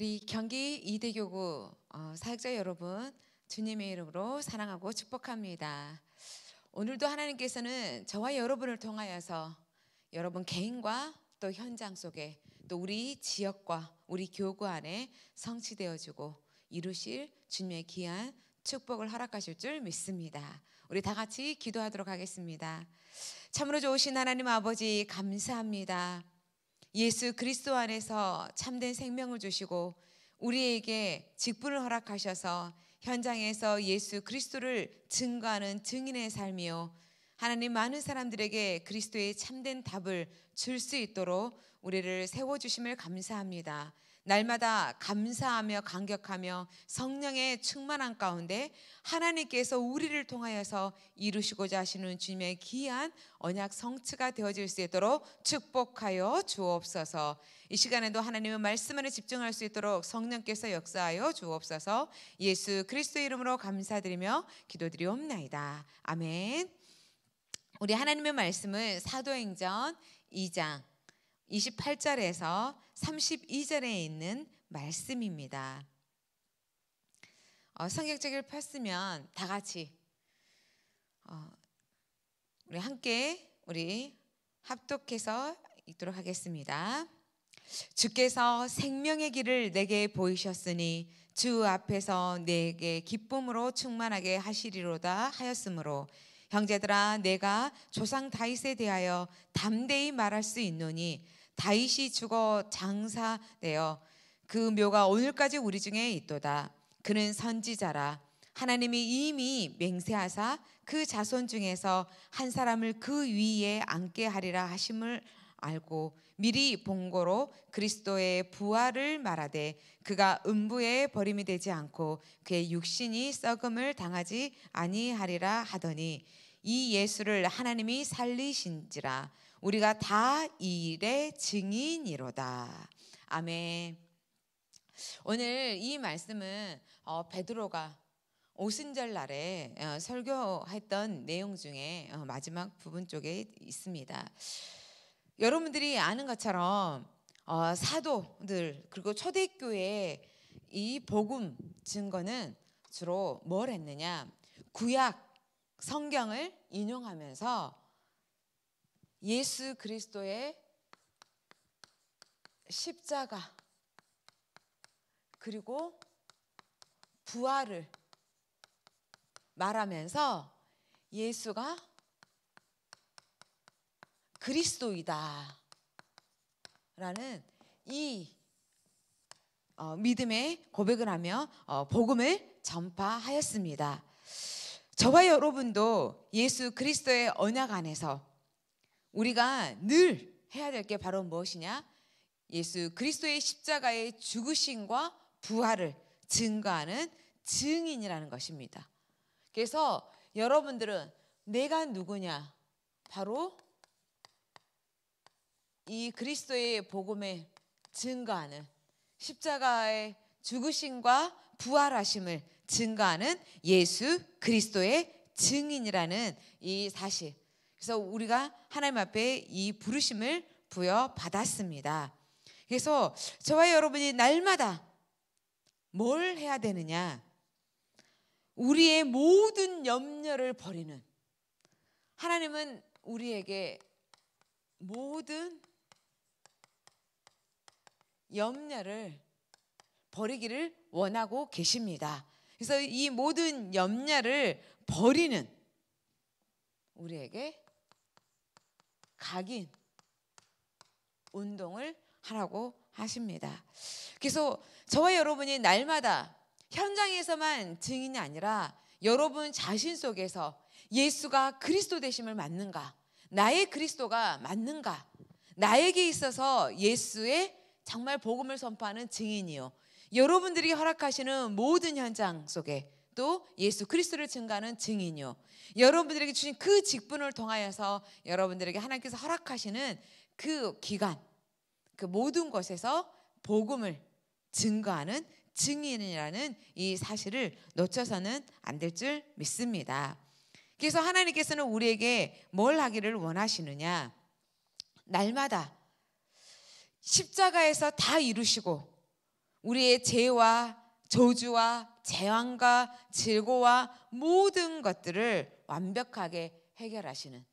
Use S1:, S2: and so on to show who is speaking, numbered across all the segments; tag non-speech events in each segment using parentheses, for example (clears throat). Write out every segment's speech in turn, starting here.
S1: 우리 경기 이대교구 어, 사역자 여러분 주님의 이름으로 사랑하고 축복합니다. 오늘도 하나님께서는 저와 여러분을 통하여서 여러분 개인과 또 현장 속에 또 우리 지역과 우리 교구 안에 성취되어 주고 이루실 주님의 귀한 축복을 허락하실 줄 믿습니다. 우리 다 같이 기도하도록 하겠습니다. 참으로 좋으신 하나님 아버지 감사합니다. 예수 그리스도 안에서 참된 생명을 주시고 우리에게 직분을 허락하셔서 현장에서 예수 그리스도를 증거하는 증인의 삶이요 하나님 많은 사람들에게 그리스도의 참된 답을 줄 수 있도록 우리를 세워 주심을 감사합니다. 날마다 감사하며 감격하며 성령의 충만한 가운데 하나님께서 우리를 통하여서 이루시고자 하시는 주님의 귀한 언약 성취가 되어질 수 있도록 축복하여 주옵소서. 이 시간에도 하나님의 말씀에 집중할 수 있도록 성령께서 역사하여 주옵소서. 예수 그리스도 이름으로 감사드리며 기도드리옵나이다. 아멘. 우리 하나님의 말씀은 사도행전 2장 28절에서 32절에 있는 말씀입니다. 어, 성경책을 폈으면 다 같이 어, 우리 함께 우리 합독해서 읽도록 하겠습니다. 주께서 생명의 길을 내게 보이셨으니 주 앞에서 내게 기쁨으로 충만하게 하시리로다 하였으므로 형제들아 내가 조상 다윗에 대하여 담대히 말할 수 있노니 다윗이 죽어 장사되어 그 묘가 오늘까지 우리 중에 있도다. 그는 선지자라. 하나님이 이미 맹세하사 그 자손 중에서 한 사람을 그 위에 앉게 하리라 하심을 알고 미리 본거로 그리스도의 부활을 말하되 그가 음부의 버림이 되지 않고 그의 육신이 썩음을 당하지 아니하리라 하더니 이 예수를 하나님이 살리신지라 우리가 다 이 일의 증인이로다. 아멘. 오늘 이 말씀은 어, 베드로가 오순절 날에 어, 설교했던 내용 중에 어, 마지막 부분 쪽에 있습니다. 여러분들이 아는 것처럼 어, 사도들 그리고 초대교회 이 복음 증거는 주로 뭘 했느냐? 구약 성경을 인용하면서 예수 그리스도의 십자가 그리고 부활을 말하면서 예수가 그리스도이다. 라는 이 어, 믿음의 고백을 하며 어, 복음을 전파하였습니다. 저와 여러분도 예수 그리스도의 언약 안에서 우리가 늘 해야 될 게 바로 무엇이냐? 예수 그리스도의 십자가의 죽으심과 부활을 증거하는 증인이라는 것입니다. 그래서 여러분들은 내가 누구냐? 바로 이 그리스도의 복음에 증거하는 십자가의 죽으심과 부활하심을 증거하는 예수 그리스도의 증인이라는 이 사실. 그래서 우리가 하나님 앞에 이 부르심을 부여받았습니다. 그래서 저와 여러분이 날마다 뭘 해야 되느냐? 우리의 모든 염려를 버리는 하나님은 우리에게 모든 염려를 버리기를 원하고 계십니다. 그래서 이 모든 염려를 버리는 우리에게 각인 운동을 하라고 하십니다. 그래서 저와 여러분이 날마다 현장에서만 증인이 아니라 여러분 자신 속에서 예수가 그리스도 되심을 맞는가? 나의 그리스도가 맞는가? 나에게 있어서 예수의 정말 복음을 선포하는 증인이요. 여러분들이 허락하시는 모든 현장 속에 또 예수 그리스도를 증가하는 증인요. 여러분들에게 주신 그 직분을 통하여서 여러분들에게 하나님께서 허락하시는 그 기간, 그 모든 것에서 복음을 증거하는 증인이라는 이 사실을 놓쳐서는 안 될 줄 믿습니다. 그래서 하나님께서는 우리에게 뭘 하기를 원하시느냐? 날마다 십자가에서 다 이루시고 우리의 죄와 저주와 재앙과 질고와 모든 것들을 완벽하게 해결하시는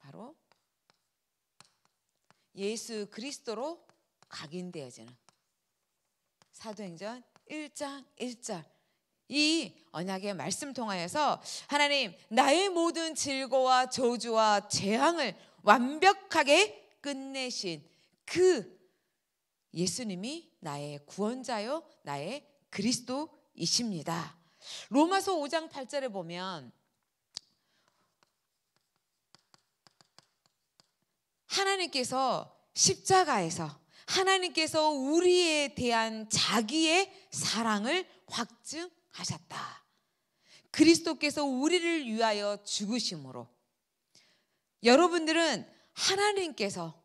S1: 바로 예수 그리스도로 각인되어지는 사도행전 1장 1절 이 언약의 말씀 통하여서 하나님 나의 모든 질고와 저주와 재앙을 완벽하게 끝내신 그 예수님이 나의 구원자요 나의 그리스도 이십니다. 로마서 5장 8절에 보면 하나님께서 십자가에서 하나님께서 우리에 대한 자기의 사랑을 확증하셨다. 그리스도께서 우리를 위하여 죽으심으로 여러분들은 하나님께서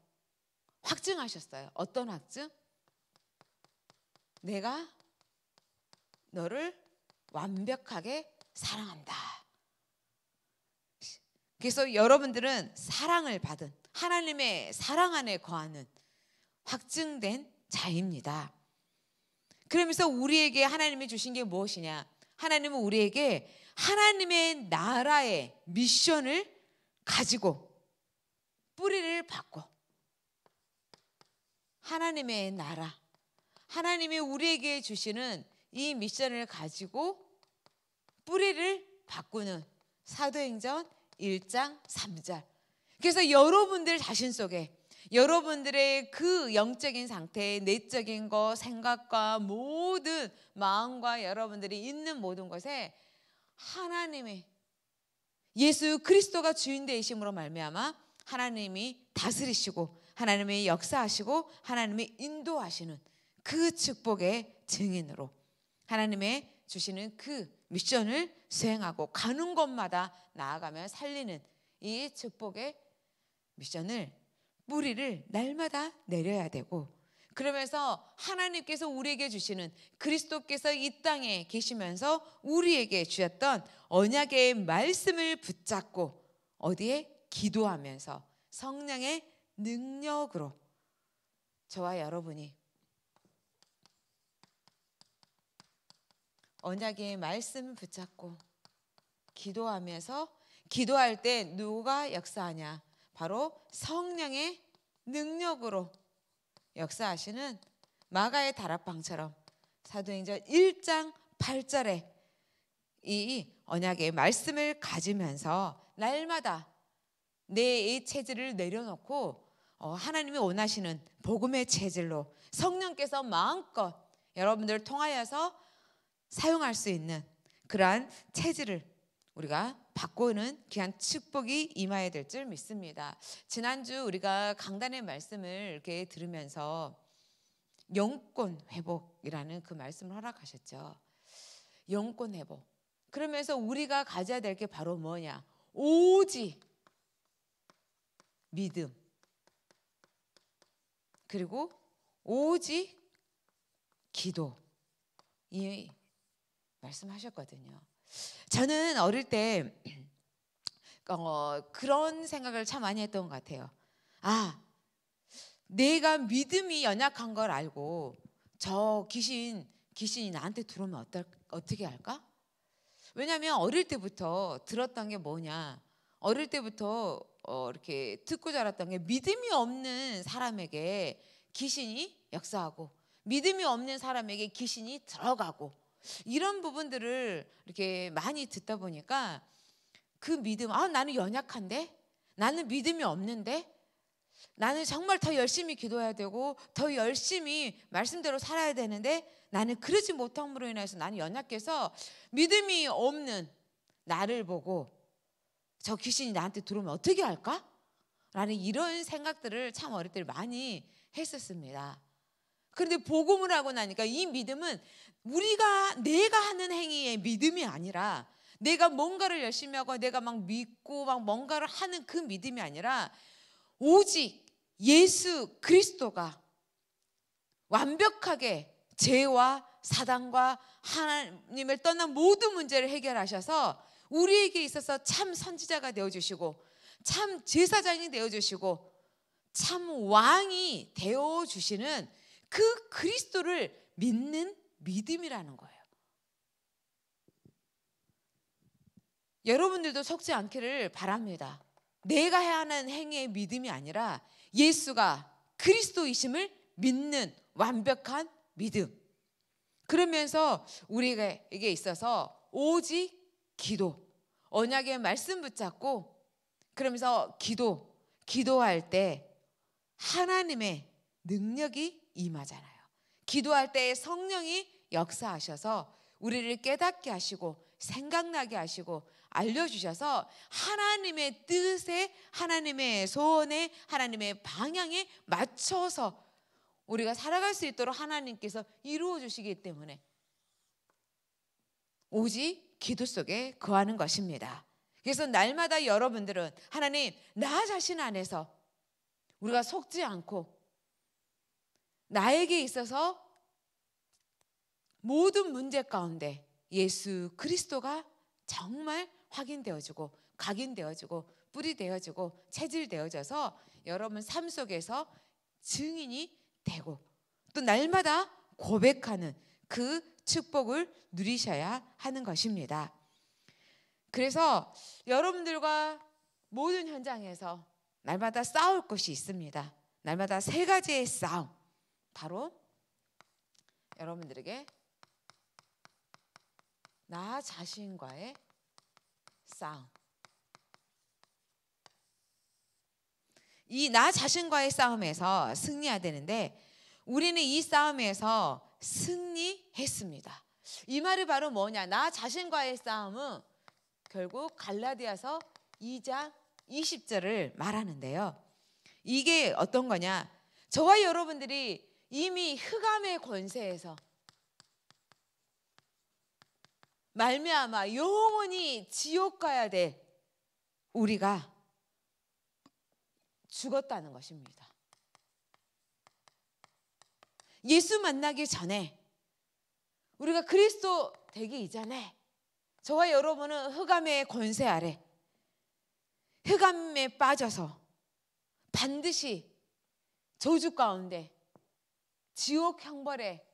S1: 확증하셨어요. 어떤 확증? 내가 너를 완벽하게 사랑한다. 그래서 여러분들은 사랑을 받은 하나님의 사랑 안에 거하는 확증된 자입니다. 그러면서 우리에게 하나님이 주신 게 무엇이냐? 하나님은 우리에게 하나님의 나라의 미션을 가지고 뿌리를 받고 하나님의 나라 하나님이 우리에게 주시는 이 미션을 가지고 뿌리를 바꾸는 사도행전 1장 3절. 그래서 여러분들 자신 속에 여러분들의 그 영적인 상태, 내적인 것, 생각과 모든 마음과 여러분들이 있는 모든 것에 하나님의 예수 그리스도가 주인 되심으로 말미암아 하나님이 다스리시고 하나님이 역사하시고 하나님이 인도하시는 그 축복의 증인으로 하나님의 주시는 그 미션을 수행하고 가는 곳마다 나아가며 살리는 이 축복의 미션을 뿌리를 날마다 내려야 되고 그러면서 하나님께서 우리에게 주시는 그리스도께서 이 땅에 계시면서 우리에게 주셨던 언약의 말씀을 붙잡고 어디에 기도하면서 성령의 능력으로 저와 여러분이 언약의 말씀 붙잡고 기도하면서 기도할 때 누가 역사하냐? 바로 성령의 능력으로 역사하시는 마가의 다락방처럼 사도행전 1장 8절에 이 언약의 말씀을 가지면서 날마다 내의 체질을 내려놓고 어, 하나님이 원하시는 복음의 체질로 성령께서 마음껏 여러분들 통하여서 사용할 수 있는 그러한 체질을 우리가 바꾸는 귀한 축복이 임하야 될 줄 믿습니다. 지난주 우리가 강단의 말씀을 이렇게 들으면서 영권 회복이라는 그 말씀을 허락하셨죠. 영권 회복. 그러면서 우리가 가져야 될 게 바로 뭐냐? 오직 믿음. 그리고 오직 기도. 이 말씀하셨거든요. 저는 어릴 때 (clears throat) 어, 그런 생각을 참 많이 했던 것 같아요. 아, 내가 믿음이 연약한 걸 알고 저 귀신 귀신이 나한테 들어오면 어떨, 어떻게 할까? 왜냐하면 어릴 때부터 들었던 게 뭐냐? 어릴 때부터 어, 이렇게 듣고 자랐던 게 믿음이 없는 사람에게 귀신이 역사하고 믿음이 없는 사람에게 귀신이 들어가고 이런 부분들을 이렇게 많이 듣다 보니까 그 믿음, 아, 나는 연약한데? 나는 믿음이 없는데? 나는 정말 더 열심히 기도해야 되고 더 열심히 말씀대로 살아야 되는데 나는 그러지 못함으로 인해서 나는 연약해서 믿음이 없는 나를 보고 저 귀신이 나한테 들어오면 어떻게 할까? 라는 이런 생각들을 참 어릴 때 많이 했었습니다. 그런데 복음을 하고 나니까 이 믿음은 우리가 내가 하는 행위의 믿음이 아니라 내가 뭔가를 열심히 하고 내가 막 믿고 막 뭔가를 하는 그 믿음이 아니라 오직 예수 그리스도가 완벽하게 죄와 사단과 하나님을 떠난 모든 문제를 해결하셔서 우리에게 있어서 참 선지자가 되어 주시고 참 제사장이 되어 주시고 참 왕이 되어 주시는 그 그리스도를 믿는 믿음이라는 거예요. 여러분들도 속지 않기를 바랍니다. 내가 해야 하는 행위의 믿음이 아니라 예수가 그리스도이심을 믿는 완벽한 믿음. 그러면서 우리가 게 있어서 오직 기도, 언약의 말씀 붙잡고 그러면서 기도, 기도할 때 하나님의 능력이 임하잖아요. 기도할 때에 성령이 역사하셔서 우리를 깨닫게 하시고 생각나게 하시고 알려주셔서 하나님의 뜻에 하나님의 소원에 하나님의 방향에 맞춰서 우리가 살아갈 수 있도록 하나님께서 이루어 주시기 때문에 오직 기도 속에 거하는 것입니다. 그래서 날마다 여러분들은 하나님 나 자신 안에서 우리가 속지 않고 나에게 있어서 모든 문제 가운데 예수 그리스도가 정말 확인되어지고 각인되어지고 뿌리 되어지고 체질 되어져서 여러분 삶 속에서 증인이 되고 또 날마다 고백하는 그 축복을 누리셔야 하는 것입니다. 그래서 여러분들과 모든 현장에서 날마다 싸울 것이 있습니다. 날마다 세 가지의 싸움. 바로 여러분들에게 나 자신과의 싸움. 이 나 자신과의 싸움에서 승리해야 되는데 우리는 이 싸움에서 승리했습니다. 이 말이 바로 뭐냐? 나 자신과의 싸움은 결국 갈라디아서 2장 20절을 말하는데요. 이게 어떤 거냐? 저와 여러분들이 이미 흑암의 권세에서 말미암아 영원히 지옥 가야 돼 우리가 죽었다는 것입니다. 예수 만나기 전에 우리가 그리스도 되기 이전에 저와 여러분은 흑암의 권세 아래 흑암에 빠져서 반드시 저주 가운데 지옥 형벌에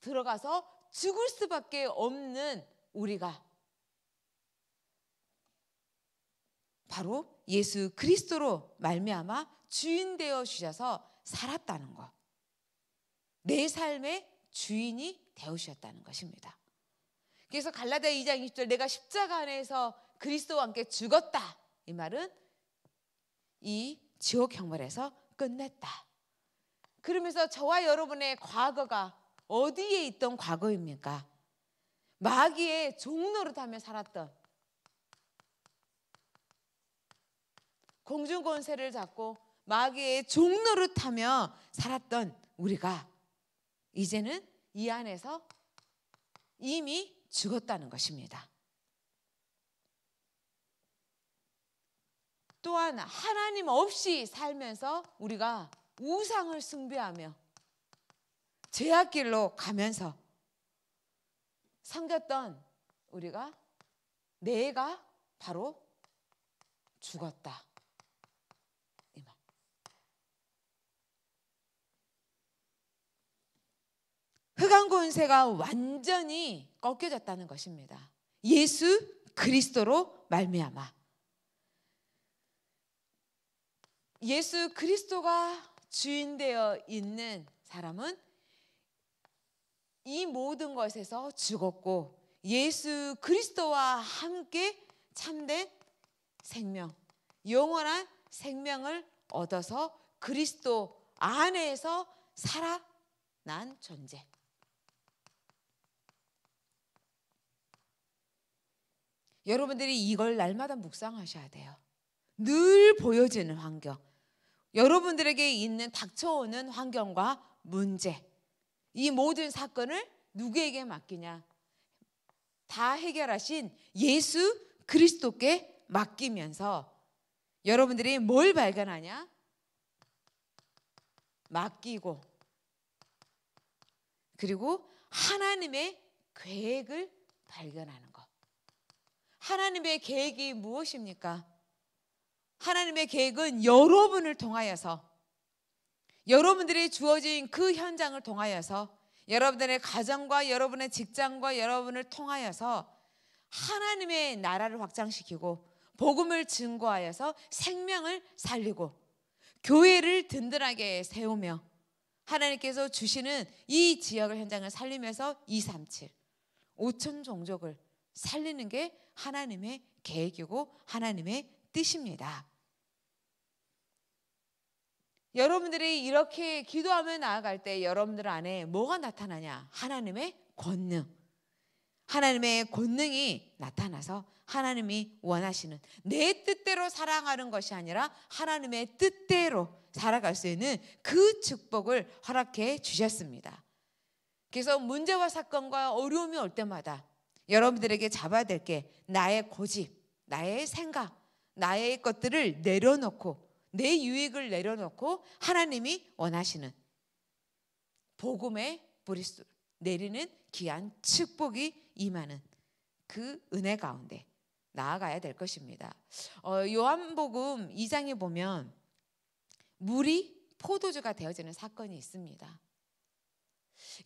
S1: 들어가서 죽을 수밖에 없는 우리가 바로 예수 그리스도로 말미암아 주인 되어 주셔서 살았다는 것. 내 삶의 주인이 되어 주셨다는 것입니다. 그래서 갈라디아 2장 20절 내가 십자가 안에서 그리스도와 함께 죽었다. 이 말은 이 지옥 형벌에서 끝냈다. 그러면서 저와 여러분의 과거가 어디에 있던 과거입니까? 마귀의 종노릇하며 살았던 공중 권세를 잡고 마귀의 종노릇하며 살았던 우리가 이제는 이 안에서 이미 죽었다는 것입니다. 또한 하나님 없이 살면서 우리가 우상을 숭배하며 죄악길로 가면서 섬겼던 우리가 내가 바로 죽었다. 흑암 권세가 완전히 꺾여졌다는 것입니다. 예수 그리스도로 말미암아 예수 그리스도가 주인되어 있는 사람은 이 모든 것에서 죽었고 예수 그리스도와 함께 참된 생명, 영원한 생명을 얻어서 그리스도 안에서 살아난 존재. 여러분들이 이걸 날마다 묵상하셔야 돼요. 늘 보여지는 환경. 여러분들에게 있는 닥쳐오는 환경과 문제, 이 모든 사건을 누구에게 맡기냐? 다 해결하신 예수 그리스도께 맡기면서 여러분들이 뭘 발견하냐? 맡기고 그리고 하나님의 계획을 발견하는 것. 하나님의 계획이 무엇입니까? 하나님의 계획은 여러분을 통하여서 여러분들이 주어진 그 현장을 통하여서 여러분들의 가정과 여러분의 직장과 여러분을 통하여서 하나님의 나라를 확장시키고 복음을 증거하여서 생명을 살리고 교회를 든든하게 세우며 하나님께서 주시는 이 지역을 현장을 살리면서 2, 3, 7 5천 종족을 살리는 게 하나님의 계획이고 하나님의 뜻입니다. 여러분들이 이렇게 기도하며 나아갈 때 여러분들 안에 뭐가 나타나냐? 하나님의 권능. 하나님의 권능이 나타나서 하나님이 원하시는 내 뜻대로 사랑하는 것이 아니라 하나님의 뜻대로 살아갈 수 있는 그 축복을 허락해 주셨습니다. 그래서 문제와 사건과 어려움이 올 때마다 여러분들에게 잡아야 될 게 나의 고집, 나의 생각, 나의 것들을 내려놓고 내 유익을 내려놓고 하나님이 원하시는 복음의 브리스 내리는 귀한 축복이 임하는 그 은혜 가운데 나아가야 될 것입니다. 어, 요한복음 2장에 보면 물이 포도주가 되어지는 사건이 있습니다.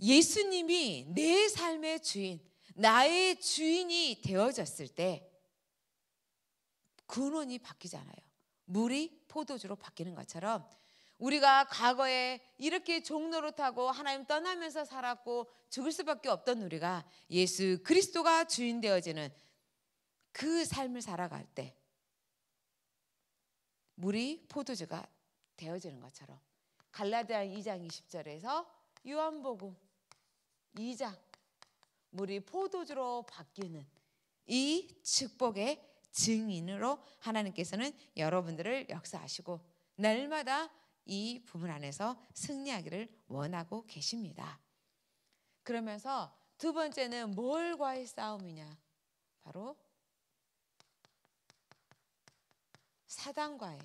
S1: 예수님이 내 삶의 주인, 나의 주인이 되어졌을 때 근원이 바뀌잖아요. 물이 포도주로 바뀌는 것처럼 우리가 과거에 이렇게 종로로 타고 하나님 떠나면서 살았고 죽을 수밖에 없던 우리가 예수 그리스도가 주인 되어지는 그 삶을 살아갈 때 물이 포도주가 되어지는 것처럼 갈라디아 2장 20절에서 요한복음 2장 물이 포도주로 바뀌는 이 축복의 증인으로 하나님께서는 여러분들을 역사하시고 날마다 이 부분 안에서 승리하기를 원하고 계십니다. 그러면서 두 번째는 뭘과의 싸움이냐? 바로 사단과의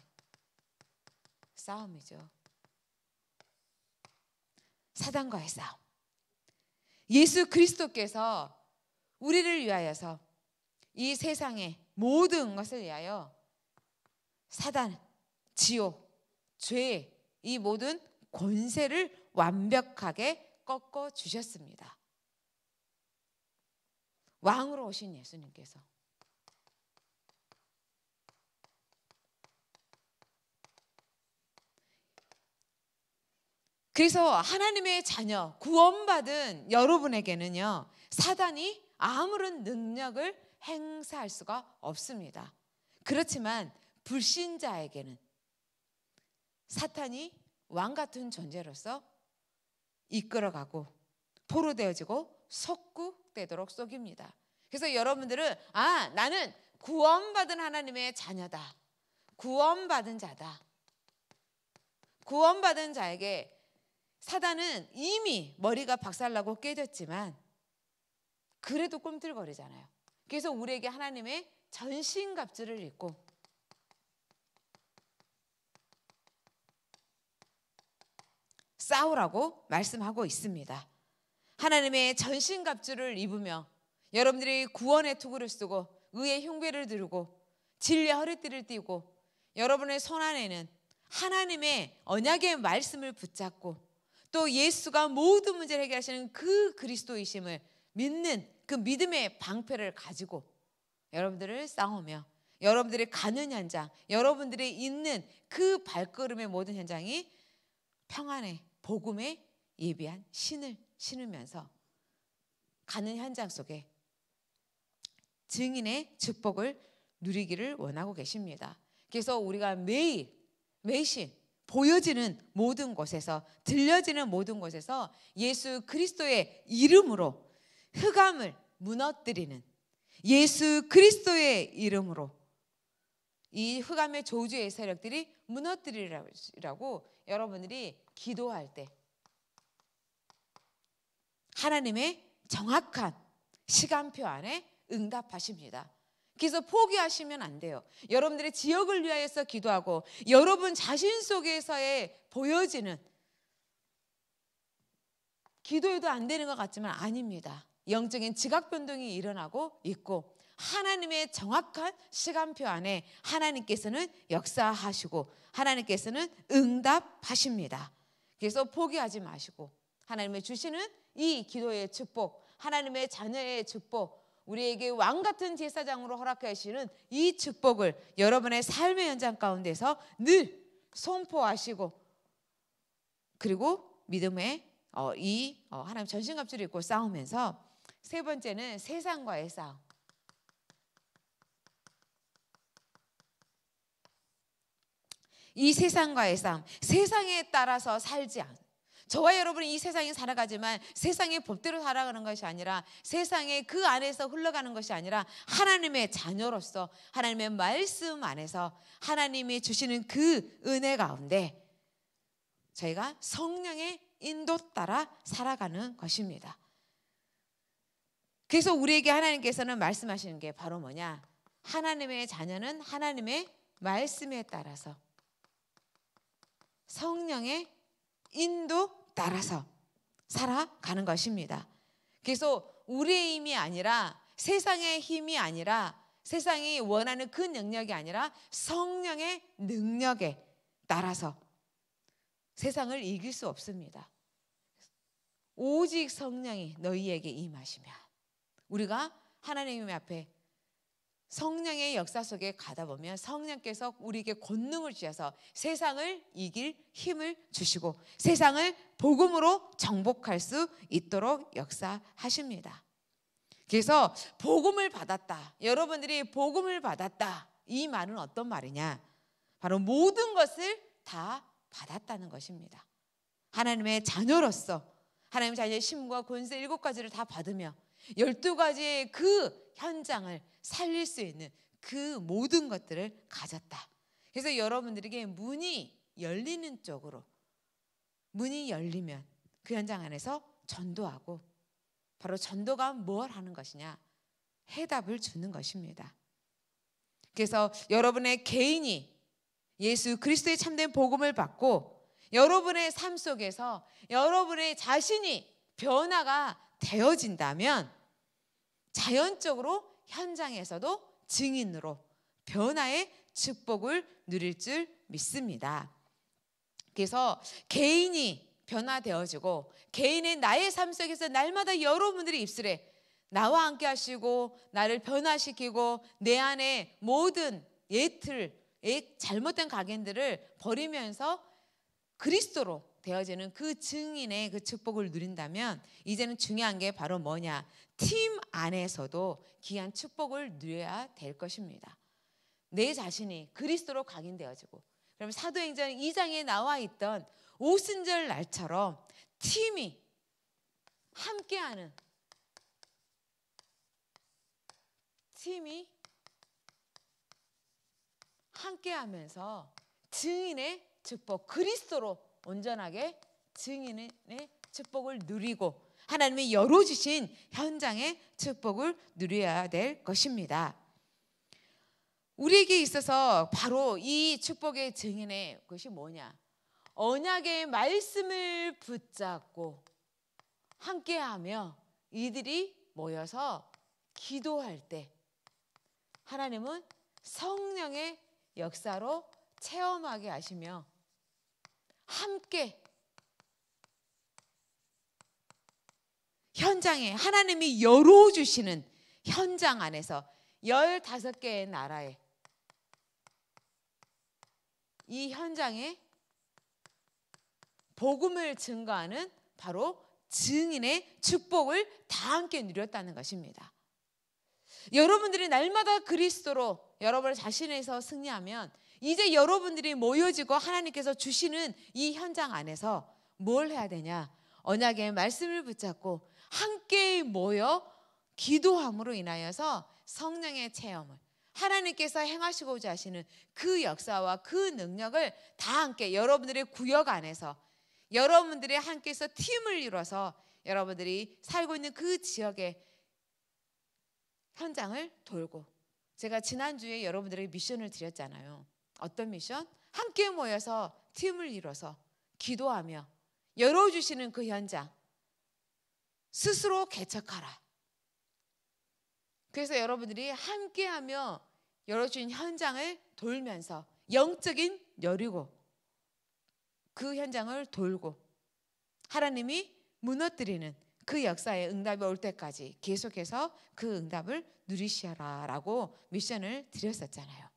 S1: 싸움이죠. 사단과의 싸움. 예수 그리스도께서 우리를 위하여서 이 세상에 모든 것을 위하여 사단, 지옥, 죄, 이 모든 권세를 완벽하게 꺾어 주셨습니다. 왕으로 오신 예수님께서 그래서 하나님의 자녀 구원받은 여러분에게는요 사단이 아무런 능력을 행사할 수가 없습니다. 그렇지만 불신자에게는 사탄이 왕 같은 존재로서 이끌어가고 포로되어지고 속국되도록 속입니다. 그래서 여러분들은 아 나는 구원받은 하나님의 자녀다. 구원받은 자다. 구원받은 자에게 사단은 이미 머리가 박살나고 깨졌지만 그래도 꿈틀거리잖아요. 그래서 우리에게 하나님의 전신갑주를 입고 싸우라고 말씀하고 있습니다. 하나님의 전신갑주를 입으며 여러분들이 구원의 투구를 쓰고 의의 흉배를 두고 진리의 허리띠를 띠고 여러분의 손 안에는 하나님의 언약의 말씀을 붙잡고 또 예수가 모든 문제를 해결하시는 그 그리스도이심을 믿는 그 믿음의 방패를 가지고 여러분들을 싸우며 여러분들이 가는 현장, 여러분들이 있는 그 발걸음의 모든 현장이 평안의 복음에 예비한 신을 신으면서 가는 현장 속에 증인의 축복을 누리기를 원하고 계십니다. 그래서 우리가 매일 매신 보여지는 모든 곳에서 들려지는 모든 곳에서 예수 그리스도의 이름으로 흑암을 무너뜨리는 예수 그리스도의 이름으로 이 흑암의 조주의 세력들이 무너뜨리라고 여러분들이 기도할 때 하나님의 정확한 시간표 안에 응답하십니다. 그래서 포기하시면 안 돼요. 여러분들의 지역을 위하여서 기도하고 여러분 자신 속에서의 보여지는 기도해도 안 되는 것 같지만 아닙니다. 영적인 지각 변동이 일어나고 있고 하나님의 정확한 시간표 안에 하나님께서는 역사하시고 하나님께서는 응답하십니다. 그래서 포기하지 마시고 하나님의 주시는 이 기도의 축복, 하나님의 자녀의 축복, 우리에게 왕 같은 제사장으로 허락하시는 이 축복을 여러분의 삶의 현장 가운데서 늘 선포하시고 그리고 믿음의 어, 이 어, 하나님 전신갑주를 입고 싸우면서 세 번째는 세상과의 싸움. 이 세상과의 싸움. 세상에 따라서 살지 않. 저와 여러분이 이 세상에 살아가지만 세상의 법대로 살아가는 것이 아니라 세상의 그 안에서 흘러가는 것이 아니라 하나님의 자녀로서 하나님의 말씀 안에서 하나님이 주시는 그 은혜 가운데 저희가 성령의 인도 따라 살아가는 것입니다. 그래서 우리에게 하나님께서는 말씀하시는 게 바로 뭐냐? 하나님의 자녀는 하나님의 말씀에 따라서 성령의 인도 따라서 살아가는 것입니다. 그래서 우리의 힘이 아니라 세상의 힘이 아니라 세상이 원하는 그 능력이 아니라 성령의 능력에 따라서 세상을 이길 수 없습니다. 오직 성령이 너희에게 임하시면 우리가 하나님 앞에 성령의 역사 속에 가다 보면 성령께서 우리에게 권능을 주셔서 세상을 이길 힘을 주시고 세상을 복음으로 정복할 수 있도록 역사하십니다. 그래서 복음을 받았다. 여러분들이 복음을 받았다. 이 말은 어떤 말이냐? 바로 모든 것을 다 받았다는 것입니다. 하나님의 자녀로서 하나님 자녀의 심과 권세 일곱 가지를 다 받으며 1 2 가지의 그 현장을 살릴 수 있는 그 모든 것들을 가졌다. 그래서 여러분들에게 문이 열리는 쪽으로 문이 열리면 그 현장 안에서 전도하고 바로 전도가 뭘 하는 것이냐? 해답을 주는 것입니다. 그래서 여러분의 개인이 예수 그리스도의 참된 복음을 받고 여러분의 삶 속에서 여러분의 자신이 변화가 되어진다면 자연적으로 현장에서도 증인으로 변화의 축복을 누릴 줄 믿습니다. 그래서 개인이 변화되어지고 개인의 나의 삶 속에서 날마다 여러분들의 입술에 나와 함께 하시고 나를 변화시키고 내 안에 모든 예틀, 예, 잘못된 각인들을 버리면서 그리스도로 되어지는 그 증인의 그 축복을 누린다면 이제는 중요한 게 바로 뭐냐? 팀 안에서도 귀한 축복을 누려야 될 것입니다. 내 자신이 그리스도로 각인되어지고 그럼 사도행전 2장에 나와 있던 오순절 날처럼 팀이 함께하는 팀이 함께하면서 증인의 축복 그리스도로 온전하게 증인의 축복을 누리고 하나님이 열어주신 현장의 축복을 누려야 될 것입니다. 우리에게 있어서 바로 이 축복의 증인의 것이 뭐냐? 언약의 말씀을 붙잡고 함께하며 이들이 모여서 기도할 때 하나님은 성령의 역사로 체험하게 하시며 함께 현장에 하나님이 열어주시는 현장 안에서 15개의 나라에 이 현장에 복음을 증거하는 바로 증인의 축복을 다 함께 누렸다는 것입니다. 여러분들이 날마다 그리스도로 여러분 자신에서 승리하면 이제 여러분들이 모여지고 하나님께서 주시는 이 현장 안에서 뭘 해야 되냐? 언약의 말씀을 붙잡고 함께 모여 기도함으로 인하여서 성령의 체험을 하나님께서 행하시고자 하시는 그 역사와 그 능력을 다 함께 여러분들의 구역 안에서 여러분들이 함께서 팀을 이뤄서 여러분들이 살고 있는 그 지역의 현장을 돌고 제가 지난주에 여러분들에게 미션을 드렸잖아요. 어떤 미션? 함께 모여서 팀을 이뤄서 기도하며 열어주시는 그 현장 스스로 개척하라. 그래서 여러분들이 함께하며 열어준 현장을 돌면서 영적인 여리고 그 현장을 돌고 하나님이 무너뜨리는 그 역사에 응답이 올 때까지 계속해서 그 응답을 누리시라라고 미션을 드렸었잖아요.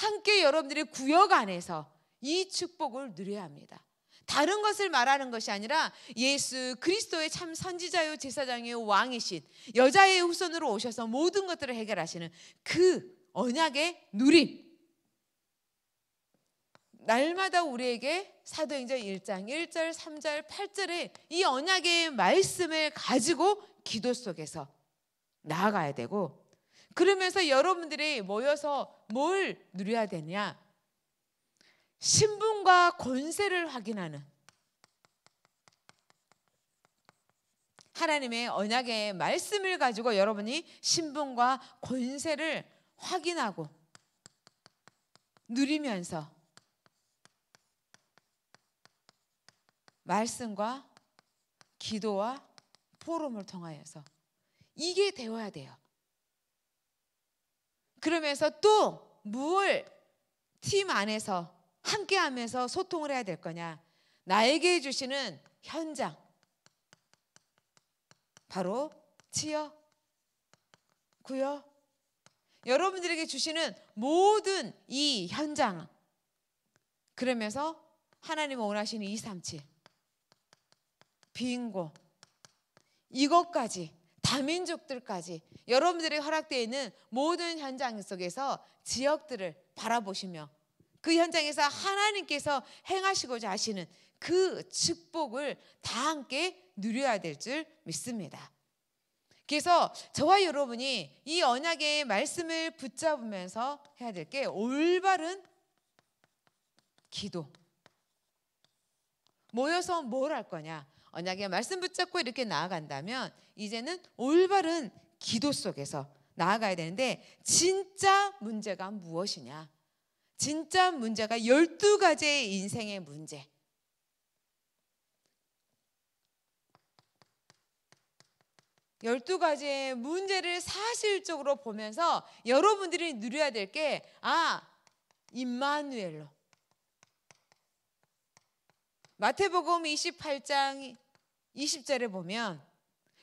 S1: 함께 여러분들의 구역 안에서 이 축복을 누려야 합니다. 다른 것을 말하는 것이 아니라 예수 그리스도의 참 선지자요 제사장요 왕이신 여자의 후손으로 오셔서 모든 것들을 해결하시는 그 언약의 누림 날마다 우리에게 사도행전 1장 1절 3절 8절에 이 언약의 말씀을 가지고 기도 속에서 나아가야 되고 그러면서 여러분들이 모여서 뭘 누려야 되냐? 신분과 권세를 확인하는 하나님의 언약의 말씀을 가지고 여러분이 신분과 권세를 확인하고 누리면서 말씀과 기도와 포럼을 통하여서 이게 되어야 돼요. 그러면서 또 뭘 팀 안에서 함께 하면서 소통을 해야 될 거냐? 나에게 주시는 현장. 바로 치여 구요. 여러분들에게 주시는 모든 이 현장. 그러면서 하나님 원하시는 237. 빙고. 이것까지 다민족들까지 여러분들이 허락되어 있는 모든 현장 속에서 지역들을 바라보시며 그 현장에서 하나님께서 행하시고자 하시는 그 축복을 다 함께 누려야 될 줄 믿습니다. 그래서 저와 여러분이 이 언약의 말씀을 붙잡으면서 해야 될 게 올바른 기도. 모여서 뭘 할 거냐? 언약의 말씀 붙잡고 이렇게 나아간다면 이제는 올바른 기도 속에서 나아가야 되는데 진짜 문제가 무엇이냐? 진짜 문제가 12가지의 인생의 문제. 1 2 가지의 문제를 사실적으로 보면서 여러분들이 누려야 될 게, 아, 임마누엘로. 마태복음 28장 20절에 보면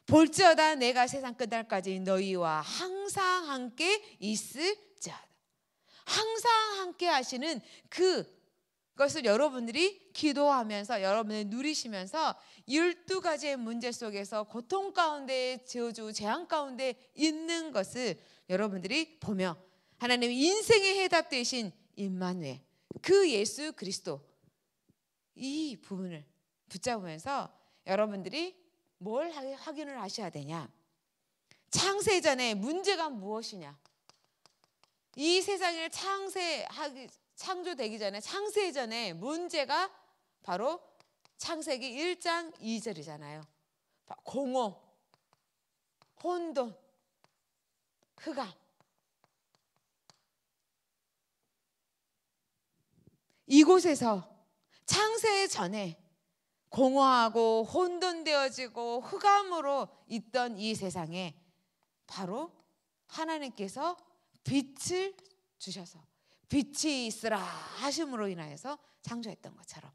S1: 볼지어다 내가 세상 끝날까지 너희와 항상 함께 있을지어다. 항상 함께 하시는 그 것을 여러분들이 기도하면서 여러분을 누리시면서 1 2 가지의 문제 속에서 고통 가운데 저주 재앙 가운데 있는 것을 여러분들이 보며 하나님 인생의 해답 되신 임마누엘 그 예수 그리스도 이 부분을 붙잡으면서 여러분들이 뭘 확인을 하셔야 되냐? 창세전에 문제가 무엇이냐? 이 세상을 창세하기 창조되기 전에 창세전에 문제가 바로 창세기 1장 2절이잖아요. 공허, 혼돈, 흑암. 이곳에서 창세 전에 공허하고 혼돈되어지고 흑암으로 있던 이 세상에 바로 하나님께서 빛을 주셔서 빛이 있으라 하심으로 인하여서 창조했던 것처럼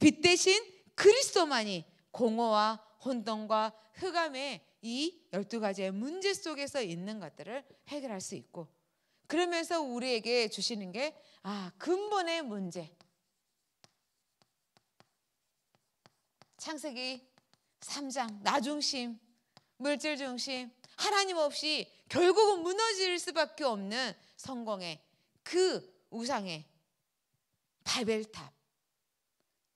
S1: 빛 대신 그리스도만이 공허와 혼돈과 흑암의 이1 2 가지의 문제 속에서 있는 것들을 해결할 수 있고 그러면서 우리에게 주시는 게 아, 근본의 문제 창세기 3장 나 중심, 물질 중심, 하나님 없이 결국은 무너질 수밖에 없는 성공의 그 우상의 바벨탑.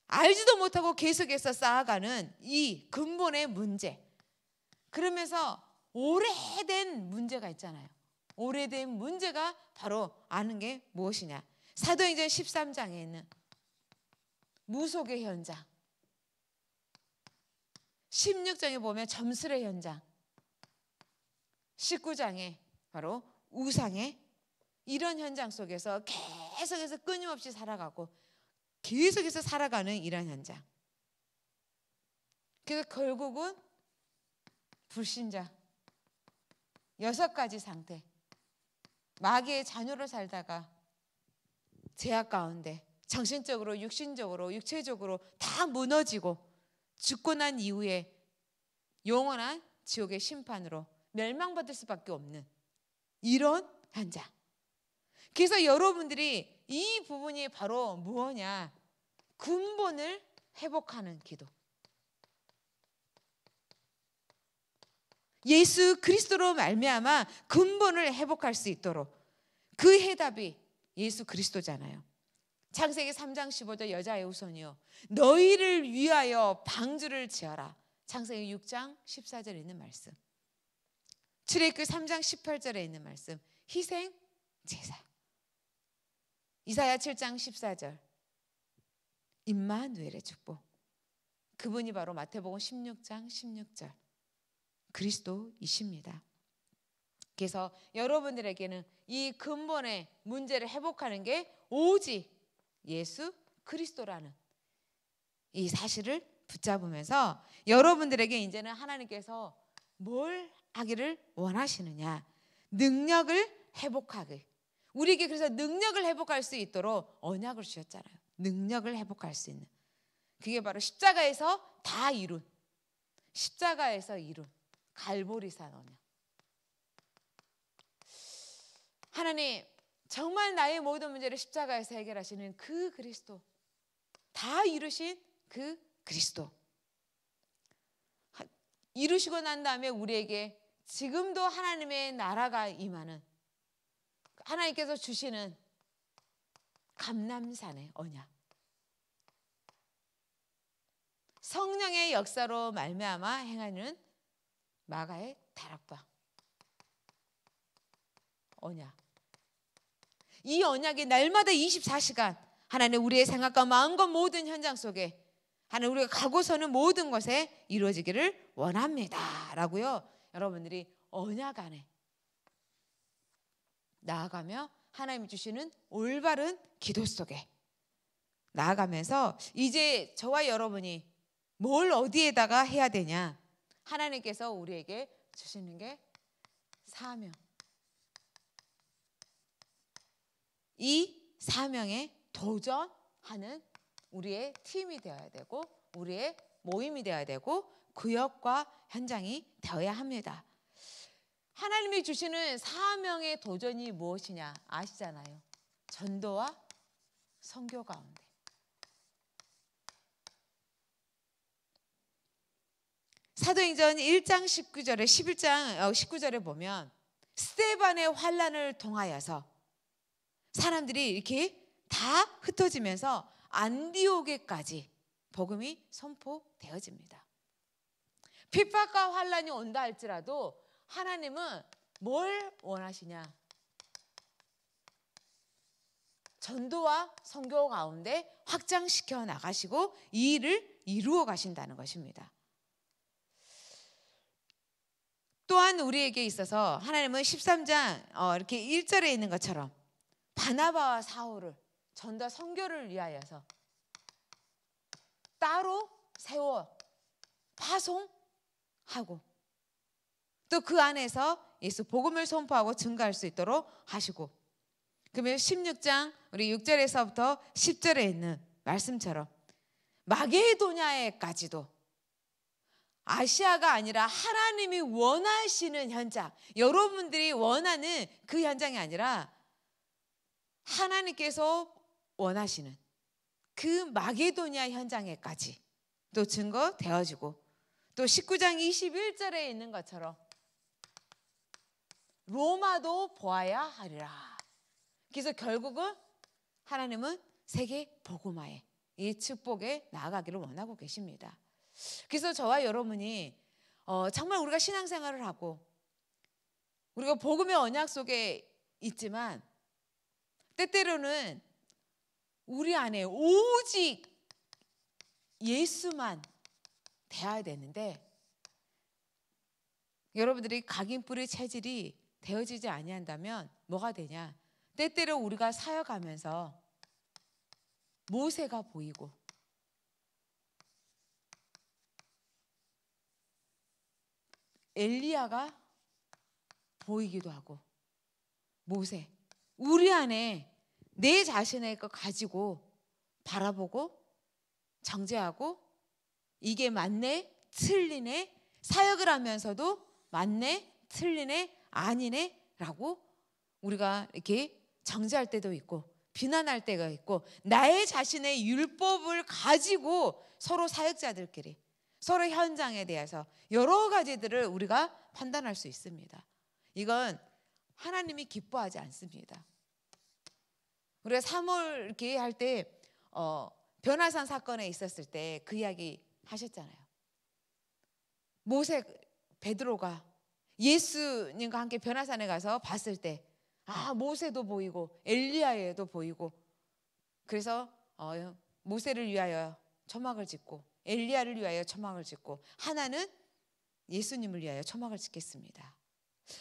S1: 알지도 못하고 계속해서 쌓아가는 이 근본의 문제. 그러면서 오래된 문제가 있잖아요. 오래된 문제가 바로 아는 게 무엇이냐. 사도행전 13장에 있는 무속의 현장. 16장에 보면 점술의 현장, 19장에 바로 우상의 이런 현장 속에서 계속해서 끊임없이 살아가고 계속해서 살아가는 이런 현장. 그래서 결국은 불신자 여섯 가지 상태 마귀의 자녀로 살다가 제약 가운데 정신적으로 육신적으로 육체적으로 다 무너지고 죽고 난 이후에 영원한 지옥의 심판으로 멸망받을 수밖에 없는 이런 환자. 그래서 여러분들이 이 부분이 바로 무엇냐? 근본을 회복하는 기도. 예수 그리스도로 말미암아 근본을 회복할 수 있도록 그 해답이 예수 그리스도잖아요. 창세기 3장 15절 여자의 우선이요. 너희를 위하여 방주를 지어라. 창세기 6장 14절에 있는 말씀. 출애굽기 3장 18절에 있는 말씀. 희생 제사. 이사야 7장 14절. 임마누엘의 축복. 그분이 바로 마태복음 16장 16절. 그리스도이십니다. 그래서 여러분들에게는 이 근본의 문제를 회복하는 게 오직 예수 그리스도라는 이 사실을 붙잡으면서 여러분들에게 이제는 하나님께서 뭘 하기를 원하시느냐 능력을 회복하기 우리에게 그래서 능력을 회복할 수 있도록 언약을 주셨잖아요 능력을 회복할 수 있는 그게 바로 십자가에서 다 이룬 십자가에서 이룬 갈보리산 언약 하나님 정말 나의 모든 문제를 십자가에서 해결하시는 그 그리스도. 다 이루신 그 그리스도. 이루시고 난 다음에 우리에게 지금도 하나님의 나라가 임하는 하나님께서 주시는 감남산의 언약. 성령의 역사로 말미암아 행하는 마가의 다락방 언약. 이 언약이 날마다 24시간 하나님 우리의 생각과 마음과 모든 현장 속에 하나님 우리가 가고서는 모든 것에 이루어지기를 원합니다라고요. 여러분들이 언약 안에 나아가며 하나님 주시는 올바른 기도 속에 나아가면서 이제 저와 여러분이 뭘 어디에다가 해야 되냐 하나님께서 우리에게 주시는 게 사명 이 사명에 도전하는 우리의 팀이 되어야 되고 우리의 모임이 되어야 되고 구역과 그 현장이 되어야 합니다. 하나님이 주시는 사명의 도전이 무엇이냐 아시잖아요. 전도와 선교 가운데. 사도행전 1장 19절에 11장 19절에 어, 보면 스테반의 환란을 통하여서 사람들이 이렇게 다 흩어지면서 안디옥에까지 복음이 선포되어집니다. 핍박과 환란이 온다 할지라도 하나님은 뭘 원하시냐? 전도와 성교 가운데 확장시켜 나가시고 이 일을 이루어 가신다는 것입니다. 또한 우리에게 있어서 하나님은 13장 어, 이렇게 1절에 있는 것처럼 바나바와 사울을 전도 선교를 위하여서 따로 세워 파송하고 또 그 안에서 예수 복음을 선포하고 증가할 수 있도록 하시고 그러면 16장 우리 6절에서부터 10절에 있는 말씀처럼 마게도냐에까지도 아시아가 아니라 하나님이 원하시는 현장, 여러분들이 원하는 그 현장이 아니라 하나님께서 원하시는 그 마게도냐 현장에까지 또 증거 되어지고 또 19장 21절에 있는 것처럼 로마도 보아야 하리라. 그래서 결국은 하나님은 세계 복음화에 이 축복에 나아가기를 원하고 계십니다. 그래서 저와 여러분이 어, 정말 우리가 신앙생활을 하고 우리가 복음의 언약 속에 있지만 때때로는 우리 안에 오직 예수만 돼야 되는데 여러분들이 각인뿔의 체질이 되어지지 아니한다면 뭐가 되냐? 때때로 우리가 사역하면서 모세가 보이고 엘리야가 보이기도 하고 모세 우리 안에 내 자신의 것 가지고 바라보고 정죄하고 이게 맞네 틀리네 사역을 하면서도 맞네 틀리네 아니네 라고 우리가 이렇게 정죄할 때도 있고 비난할 때가 있고 나의 자신의 율법을 가지고 서로 사역자들끼리 서로 현장에 대해서 여러 가지들을 우리가 판단할 수 있습니다. 이건 하나님이 기뻐하지 않습니다. 우리가 사물기 회할때 어, 변화산 사건에 있었을 때 그 이야기 하셨잖아요. 모세 베드로가 예수님과 함께 변화산에 가서 봤을 때 아, 모세도 보이고 엘리야에도 보이고 그래서 어, 모세를 위하여 천막을 짓고 엘리야를 위하여 천막을 짓고 하나는 예수님을 위하여 천막을 짓겠습니다.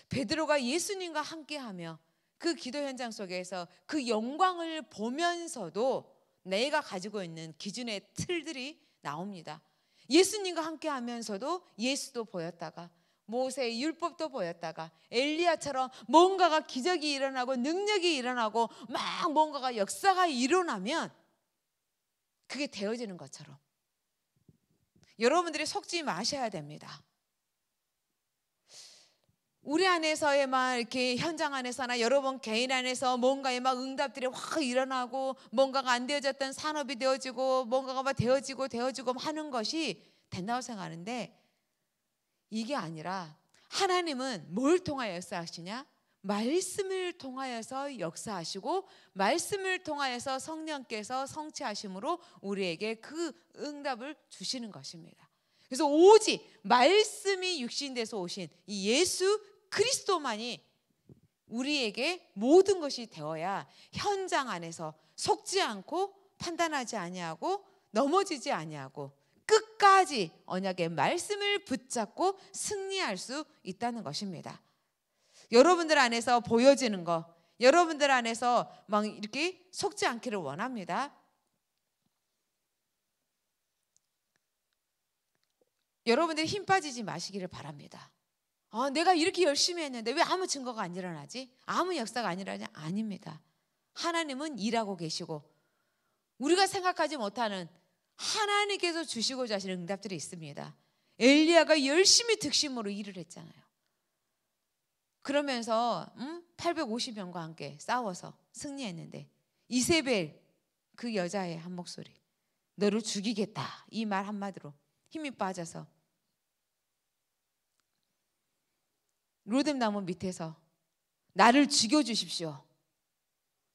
S1: 베드로가 예수님과 함께하며 그 기도 현장 속에서 그 영광을 보면서도 내가 가지고 있는 기준의 틀들이 나옵니다. 예수님과 함께 하면서도 예수도 보였다가 모세의 율법도 보였다가 엘리야처럼 뭔가가 기적이 일어나고 능력이 일어나고 막 뭔가가 역사가 일어나면 그게 되어지는 것처럼 여러분들이 속지 마셔야 됩니다. 우리 안에서의 막 이렇게 현장 안에서나 여러분 개인 안에서 뭔가에 막 응답들이 확 일어나고 뭔가가 안 되어졌던 산업이 되어지고 뭔가가 막 되어지고 되어지고 하는 것이 된다고 생각하는데 이게 아니라 하나님은 뭘 통하여 역사하시냐? 말씀을 통하여서 역사하시고 말씀을 통하여서 성령께서 성취하심으로 우리에게 그 응답을 주시는 것입니다. 그래서 오직 말씀이 육신돼서 오신 이 예수 그리스도만이 우리에게 모든 것이 되어야 현장 안에서 속지 않고 판단하지 아니하고 넘어지지 아니하고 끝까지 언약의 말씀을 붙잡고 승리할 수 있다는 것입니다. 여러분들 안에서 보여지는 거, 여러분들 안에서 막 이렇게 속지 않기를 원합니다. 여러분들 힘 빠지지 마시기를 바랍니다. 아, 내가 이렇게 열심히 했는데 왜 아무 증거가 안 일어나지? 아무 역사가 안 일어나냐? 아닙니다. 하나님은 일하고 계시고 우리가 생각하지 못하는 하나님께서 주시고자 하시는 응답들이 있습니다. 엘리야가 열심히 득심으로 일을 했잖아요. 그러면서 음? 850명과 함께 싸워서 승리했는데 이세벨 그 여자의 한 목소리 너를 죽이겠다 이 말 한마디로 힘이 빠져서 로뎀 나무 밑에서 나를 죽여 주십시오.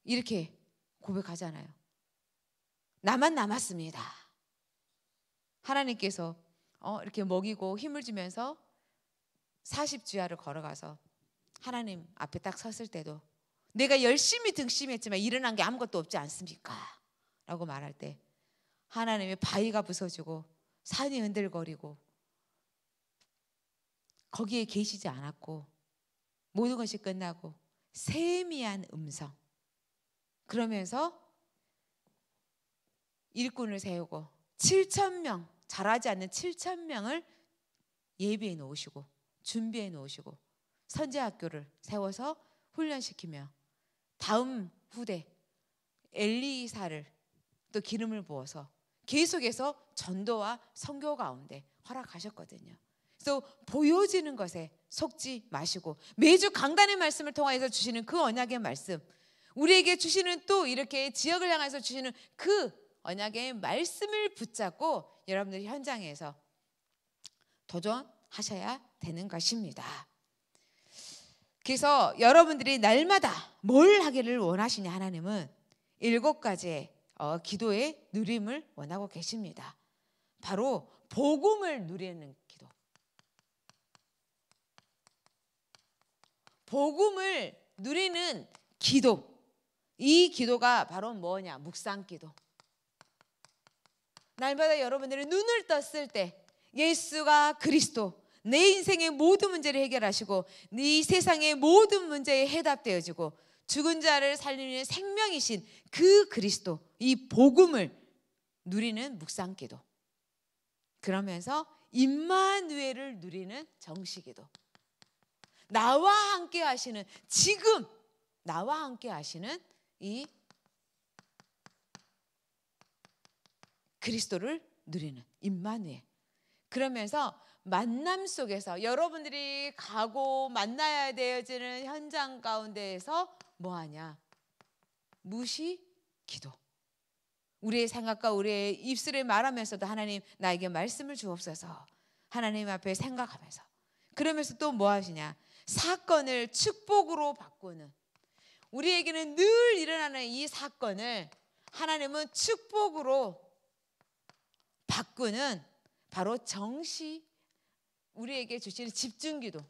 S1: 이렇게 고백하잖아요. 나만 남았습니다. 하나님께서 어, 이렇게 먹이고 힘을 주면서 40주야를 걸어가서 하나님 앞에 딱 섰을 때도 내가 열심히 등심했지만 일어난 게 아무것도 없지 않습니까? 라고 말할 때 하나님의 바위가 부서지고 산이 흔들거리고 거기에 계시지 않았고 모든 것이 끝나고 세미한 음성. 그러면서 일꾼을 세우고 7천 명 잘하지 않는 7천 명을 예비해 놓으시고 준비해 놓으시고 선제 학교를 세워서 훈련시키며 다음 후대 엘리사를 또 기름을 부어서 계속해서 전도와 성교 가운데 허락하셨거든요. 또 보여지는 것에 속지 마시고 매주 강단의 말씀을 통하여서 주시는 그 언약의 말씀 우리에게 주시는 또 이렇게 지역을 향해서 주시는 그 언약의 말씀을 붙잡고 여러분들이 현장에서 도전하셔야 되는 것입니다. 그래서 여러분들이 날마다 뭘 하기를 원하시냐 하나님은 일곱 가지의 어, 기도의 누림을 원하고 계십니다. 바로 복음을 누리는 것. 복음을 누리는 기도. 이 기도가 바로 뭐냐? 묵상 기도. 날마다 여러분들이 눈을 떴을 때 예수가 그리스도 내 인생의 모든 문제를 해결하시고 네 세상의 모든 문제에 해답되어지고 죽은 자를 살리는 생명이신 그 그리스도 이 복음을 누리는 묵상기도 그러면서 임마누엘을 누리는 정시기도 나와 함께 하시는 지금 나와 함께 하시는 이 그리스도를 누리는 임마누엘. 그러면서 만남 속에서 여러분들이 가고 만나야 되어지는 현장 가운데에서 뭐 하냐? 무시 기도. 우리의 생각과 우리의 입술을 말하면서도 하나님 나에게 말씀을 주옵소서. 하나님 앞에 생각하면서 그러면서 또 뭐 하시냐? 사건을 축복으로 바꾸는 우리에게는 늘 일어나는 이 사건을 하나님은 축복으로 바꾸는 바로 정시 우리에게 주시는 집중기도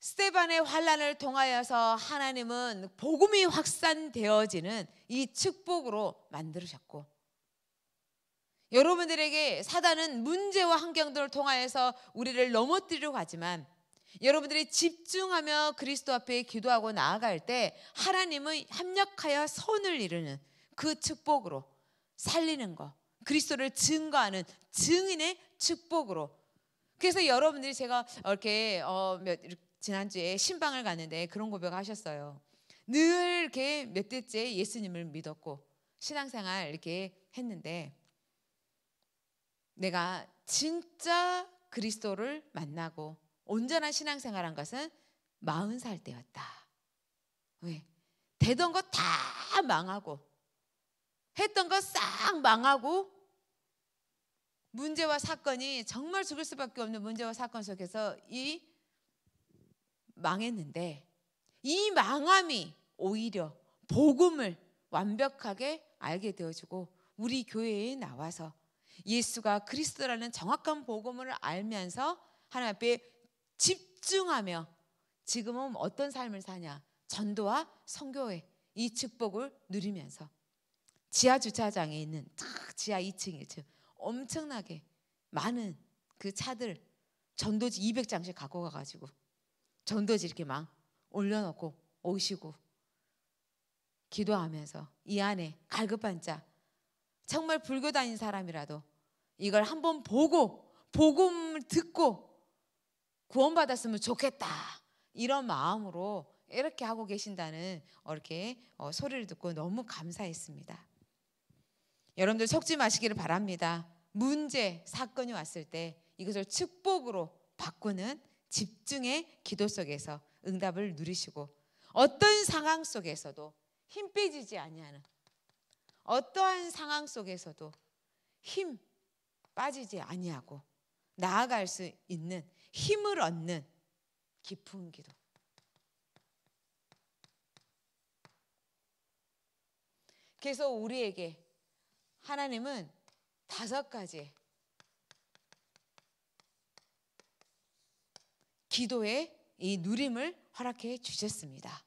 S1: 스테반의 환란을 통하여서 하나님은 복음이 확산되어지는 이 축복으로 만들으셨고 여러분들에게 사단은 문제와 환경들을 통하여서 우리를 넘어뜨리려고 하지만 여러분들이 집중하며 그리스도 앞에 기도하고 나아갈 때 하나님의 합력하여 선을 이루는 그 축복으로 살리는 것 그리스도를 증거하는 증인의 축복으로 그래서 여러분들이 제가 이렇게 어, 몇, 지난주에 신방을 갔는데 그런 고백하셨어요. 늘 이렇게 몇 대째 예수님을 믿었고 신앙생활 이렇게 했는데 내가 진짜 그리스도를 만나고 온전한 신앙생활한 것은 마흔 살 때였다. 왜? 되던 거 다 망하고 했던 거 싹 망하고 문제와 사건이 정말 죽을 수밖에 없는 문제와 사건 속에서 이 망했는데 이 망함이 오히려 복음을 완벽하게 알게 되어주고 우리 교회에 나와서 예수가 그리스도라는 정확한 복음을 알면서 하나님 앞에 집중하며 지금은 어떤 삶을 사냐 전도와 성교회이 축복을 누리면서 지하 주차장에 있는 딱 지하 2층 1층 엄청나게 많은 그 차들 전도지 200장씩 갖고 가가지고 전도지 이렇게 막 올려놓고 오시고 기도하면서 이 안에 갈급한 자 정말 불교 다닌 사람이라도 이걸 한번 보고 복음을 듣고 구원받았으면 좋겠다 이런 마음으로 이렇게 하고 계신다는 이렇게 어, 소리를 듣고 너무 감사했습니다. 여러분들 속지 마시기를 바랍니다. 문제 사건이 왔을 때 이것을 축복으로 바꾸는 집중의 기도 속에서 응답을 누리시고 어떤 상황 속에서도 힘 빼지지 아니하는 어떠한 상황 속에서도 힘 빠지지 아니하고 나아갈 수 있는 힘을 얻는 깊은 기도. 그래서 우리에게 하나님은 다섯 가지 기도의 이 누림을 허락해 주셨습니다.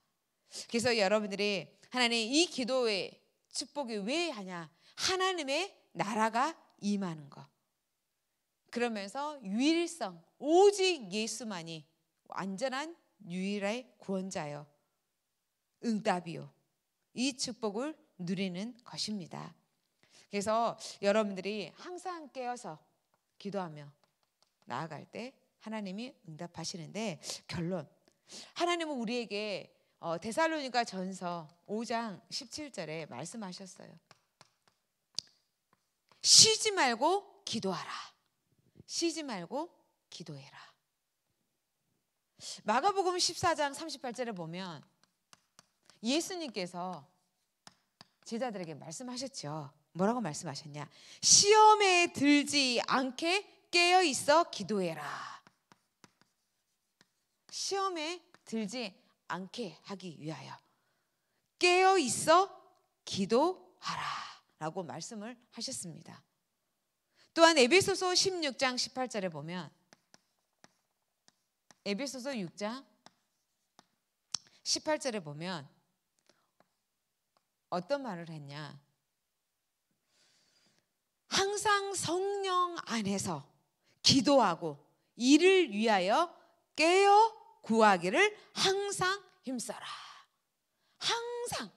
S1: 그래서 여러분들이 하나님 이 기도의 축복이 왜 하냐? 하나님의 나라가 임하는 것. 그러면서 유일성, 오직 예수만이 완전한 유일의 구원자여 응답이요. 이 축복을 누리는 것입니다. 그래서 여러분들이 항상 깨어서 기도하며 나아갈 때 하나님이 응답하시는데 결론. 하나님은 우리에게 어, 데살로니가 전서 5장 17절에 말씀하셨어요. 쉬지 말고 기도하라. 쉬지 말고 기도해라. 마가복음 14장 38절에 보면 예수님께서 제자들에게 말씀하셨죠. 뭐라고 말씀하셨냐? 시험에 들지 않게 깨어 있어 기도해라. 시험에 들지 않게 하기 위하여 깨어 있어 기도하라. 라고 말씀을 하셨습니다. 또한 에베소서 16장 18절에 보면 에베소서 6장 18절에 보면 어떤 말을 했냐? 항상 성령 안에서 기도하고 이를 위하여 깨어 구하기를 항상 힘써라. 항상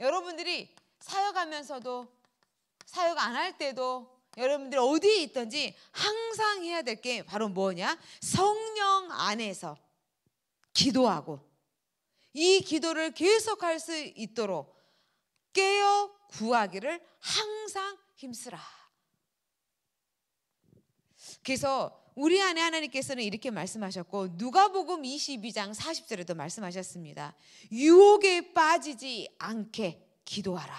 S1: 여러분들이 사역하면서도 사역 안 할 때도 여러분들이 어디에 있든지 항상 해야 될 게 바로 뭐냐? 성령 안에서 기도하고 이 기도를 계속할 수 있도록 깨어 구하기를 항상 힘쓰라. 그래서 우리 안에 하나님께서는 이렇게 말씀하셨고 누가복음 22장 40절에도 말씀하셨습니다. 유혹에 빠지지 않게 기도하라.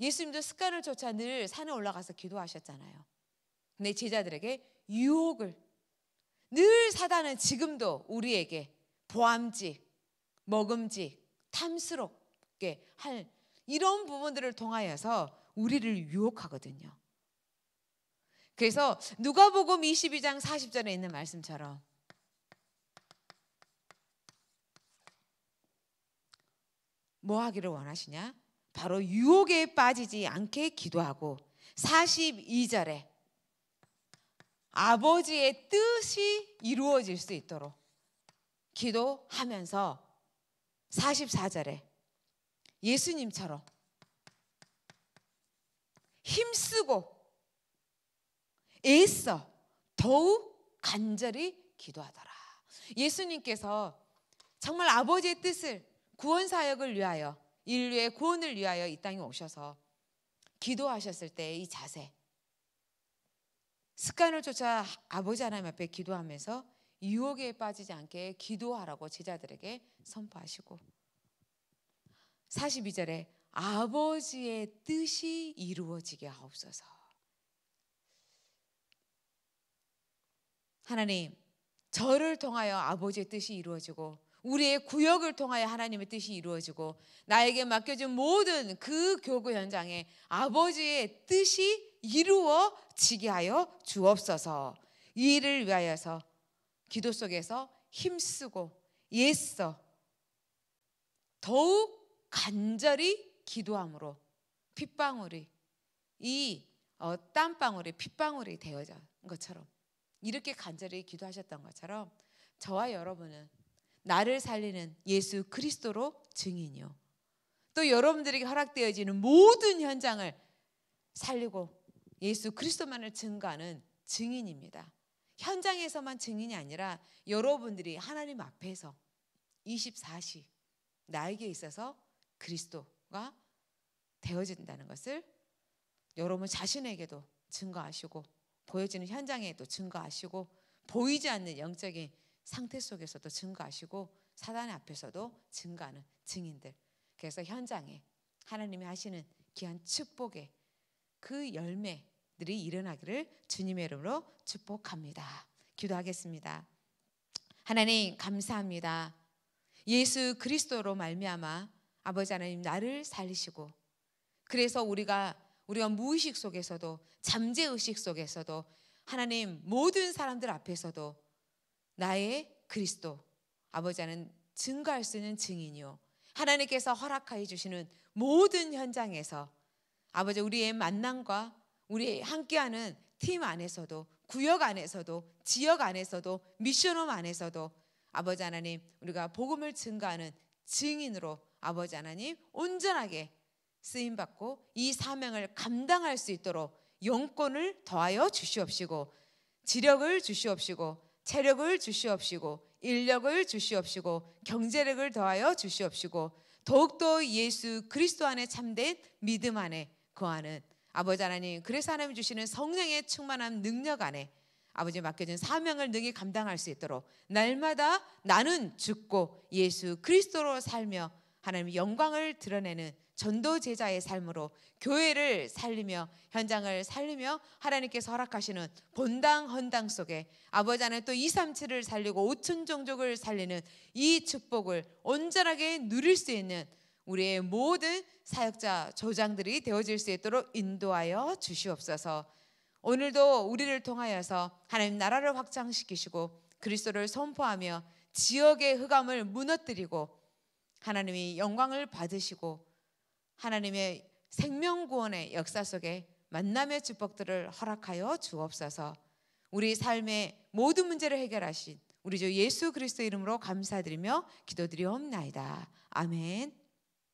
S1: 예수님도 습관을 쫓아 늘 산에 올라가서 기도하셨잖아요. 내 제자들에게 유혹을 늘 사단은 지금도 우리에게 보암직, 먹음직, 탐스럽게 할 이런 부분들을 통하여서 우리를 유혹하거든요. 그래서 누가복음 22장 40절에 있는 말씀처럼 뭐 하기를 원하시냐? 바로 유혹에 빠지지 않게 기도하고 42절에 아버지의 뜻이 이루어질 수 있도록 기도하면서 44절에 예수님처럼 힘쓰고 애써 더욱 간절히 기도하더라. 예수님께서 정말 아버지의 뜻을 구원 사역을 위하여 인류의 구원을 위하여 이 땅에 오셔서 기도하셨을 때 이 자세 습관을 쫓아 아버지 하나님 앞에 기도하면서 유혹에 빠지지 않게 기도하라고 제자들에게 선포하시고 42절에 아버지의 뜻이 이루어지게 하옵소서. 하나님, 저를 통하여 아버지의 뜻이 이루어지고 우리의 구역을 통하여 하나님의 뜻이 이루어지고 나에게 맡겨진 모든 그 교구 현장에 아버지의 뜻이 이루어지게 하여 주옵소서. 이를 위하여서 기도 속에서 힘쓰고 예써 더욱 간절히 기도함으로 핏방울이 이 어, 땀방울이 핏방울이 되어진 것처럼 이렇게 간절히 기도하셨던 것처럼 저와 여러분은 나를 살리는 예수 그리스도로 증인이요. 또 여러분들에게 허락되어지는 모든 현장을 살리고 예수 그리스도만을 증거하는 증인입니다. 현장에서만 증인이 아니라 여러분들이 하나님 앞에서 24시 나에게 있어서 그리스도가 되어진다는 것을 여러분 자신에게도 증거하시고 보여지는 현장에도 증거하시고 보이지 않는 영적인 상태 속에서도 증거하시고 사단 앞에서도 증거하는 증인들. 그래서 현장에 하나님이 하시는 귀한 축복의 그 열매들이 일어나기를 주님의 이름으로 축복합니다. 기도하겠습니다. 하나님 감사합니다. 예수 그리스도로 말미암아 아버지 하나님 나를 살리시고 그래서 우리가 우리가 무의식 속에서도 잠재의식 속에서도 하나님 모든 사람들 앞에서도 나의 그리스도 아버지는 증거할 수 있는 증인이요 하나님께서 허락하여 주시는 모든 현장에서 아버지 우리의 만남과 우리 함께하는 팀 안에서도 구역 안에서도 지역 안에서도 미션홈 안에서도 아버지 하나님 우리가 복음을 증거하는 증인으로 아버지 하나님 온전하게 쓰임 받고 이 사명을 감당할 수 있도록 용건을 더하여 주시옵시고 지력을 주시옵시고 체력을 주시옵시고 인력을 주시옵시고 경제력을 더하여 주시옵시고 더욱더 예수 그리스도 안에 참된 믿음 안에 거하는 아버지 하나님 그래서 하나님 주시는 성령의 충만한 능력 안에 아버지 맡겨진 사명을 능히 감당할 수 있도록 날마다 나는 죽고 예수 그리스도로 살며 하나님 영광을 드러내는 전도 제자의 삶으로 교회를 살리며 현장을 살리며 하나님께서 허락하시는 본당 헌당 속에 아버지 안에 또 237을 살리고 5천 종족을 살리는 이 축복을 온전하게 누릴 수 있는 우리의 모든 사역자 조장들이 되어질 수 있도록 인도하여 주시옵소서. 오늘도 우리를 통하여서 하나님 나라를 확장시키시고 그리스도를 선포하며 지역의 흑암을 무너뜨리고 하나님이 영광을 받으시고 하나님의 생명 구원의 역사 속에 만남의 축복들을 허락하여 주옵소서. 우리 삶의 모든 문제를 해결하신 우리 주 예수 그리스도 이름으로 감사드리며 기도드리옵나이다. 아멘.